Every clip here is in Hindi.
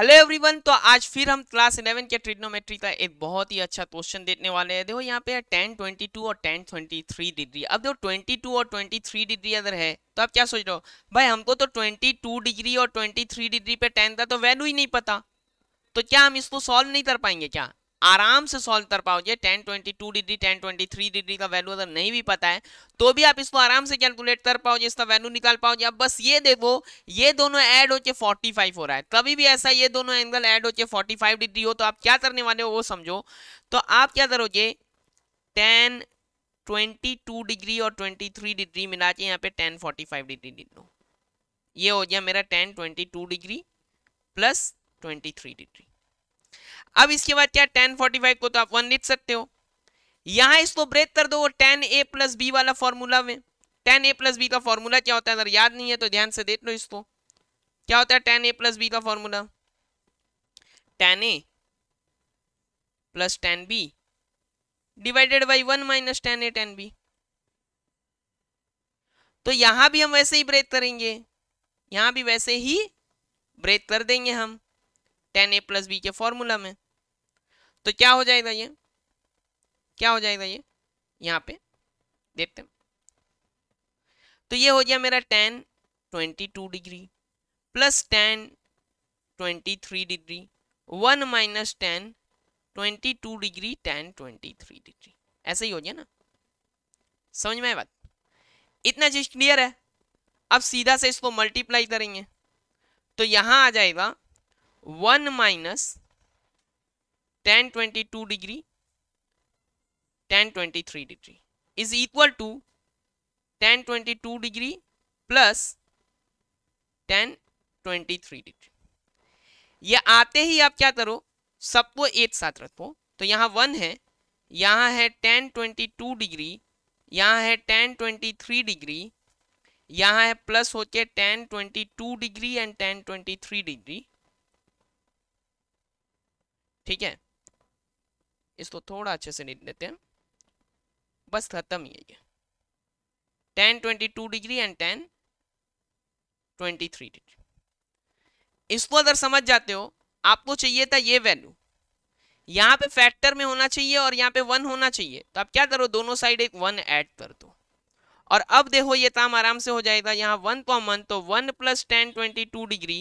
हेलो एवरीवन तो आज फिर हम क्लास 11 के ट्रिग्नोमेट्री का एक बहुत ही अच्छा क्वेश्चन देखने वाले हैं देखो यहाँ पे है टेन ट्वेंटी टू और टेन ट्वेंटी थ्री डिग्री अब देखो ट्वेंटी टू और ट्वेंटी थ्री डिग्री अगर है तो आप क्या सोच रहे हो भाई हमको तो ट्वेंटी टू डिग्री और ट्वेंटी थ्री डिग्री पे टेन का तो वैल्यू ही नहीं पता तो क्या हम इसको सॉल्व नहीं कर पाएंगे क्या आराम से सॉल्व कर पाओगे tan twenty two degree tan twenty three degree का वैल्यू अगर नहीं भी पता है तो भी आप इसको आराम से कैलकुलेट कर पाओगे इसका वैल्यू निकाल पाओगे अब बस ये देखो ये दोनों ऐड होके फोर्टी फाइव हो रहा है कभी भी ऐसा ये दोनों एंगल ऐड होके फोर्टी फाइव डिग्री हो तो आप क्या करने वाले हो वो समझो तो आप क्या करोगे टेन ट्वेंटी टू डिग्री और ट्वेंटी थ्री डिग्री मिला के यहाँ पे टेन फोर्टी फाइव डिग्री लिख ये हो गया मेरा tan twenty two degree plus twenty three degree अब इसके बाद क्या टेन फोर्टी फाइव को तो आप वन लिख सकते हो यहां इसको ब्रेक कर दो टेन ए प्लस बी वाला फॉर्मूला में टेन ए प्लस बी का फॉर्मूला क्या होता है अगर याद नहीं है तो ध्यान से देख लो इसको क्या होता है टेन ए प्लस बी का formula tan A plus tan B divided by one minus tan A tan B तो यहां भी हम वैसे ही ब्रेक करेंगे यहां भी वैसे ही ब्रेक कर देंगे हम टेन ए प्लस बी के फॉर्मूला में तो क्या हो जाएगा ये क्या हो जाएगा ये यहाँ पे देखते हैं तो ये हो गया मेरा tan twenty two degree plus tan twenty three degree one minus tan twenty two degree tan twenty three degree ऐसे ही हो गया ना समझ में आए बात इतना चीज़ क्लियर है अब सीधा से इसको मल्टीप्लाई करेंगे तो यहाँ आ जाएगा one minus tan twenty two degree tan twenty three degree is equal to tan twenty two degree plus tan twenty three degree ये आते ही आप क्या करो सबको एक साथ रखो तो यहाँ वन है यहाँ है टेन ट्वेंटी टू डिग्री यहाँ है टेन ट्वेंटी थ्री डिग्री यहाँ है प्लस होके tan twenty two degree and tan twenty three degree ठीक है इसको थोड़ा अच्छे से नीट लेते हैं बस खत्म ही है ये tan twenty two degree and tan twenty three degree इसको अगर समझ जाते हो आपको चाहिए था ये वैल्यू यहाँ पे फैक्टर में होना चाहिए और यहाँ पे वन होना चाहिए तो आप क्या करो दोनों साइड एक वन ऐड कर दो और अब देखो ये काम आराम से हो जाएगा यहाँ वन कॉमन तो one plus tan twenty two degree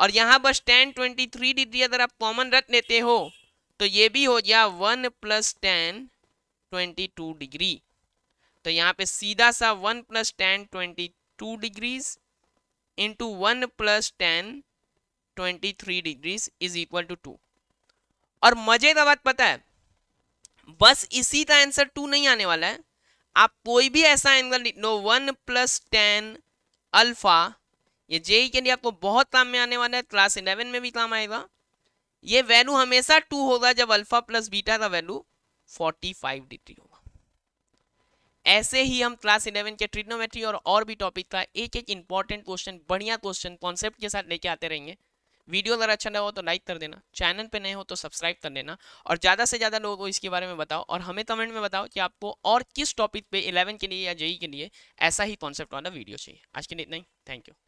और यहाँ बस टेन ट्वेंटी थ्री डिग्री अगर आप कॉमन रख लेते हो तो ये भी हो गया one plus tan twenty two degree तो यहाँ पे सीधा सा one plus tan twenty two degrees into one plus tan twenty three degrees is equal to two और मजे का बात पता है बस इसी का आंसर टू नहीं आने वाला है आप कोई भी ऐसा एंगल लिख लो वन प्लस टेन अल्फा ये जेई e के लिए आपको बहुत काम में आने वाला है क्लास इलेवन में भी काम आएगा ये वैल्यू हमेशा टू होगा जब अल्फा प्लस बीटा का वैल्यू फोर्टी फाइव डिग्री होगा ऐसे ही हम क्लास इलेवन के ट्रिग्नोमेट्री और और भी टॉपिक का एक एक इंपॉर्टेंट क्वेश्चन बढ़िया क्वेश्चन कॉन्सेप्ट के साथ लेके आते रहेंगे वीडियो अगर अच्छा लगा हो तो लाइक कर देना चैनल पे नए हो तो सब्सक्राइब कर लेना और ज़्यादा से ज़्यादा लोगों को इसके बारे में बताओ और हमें कमेंट में बताओ कि आपको और किस टॉपिक पे 11 के लिए या जेई e के लिए ऐसा ही कॉन्सेप्ट वाला वीडियो चाहिए आज के लिए इतना ही थैंक यू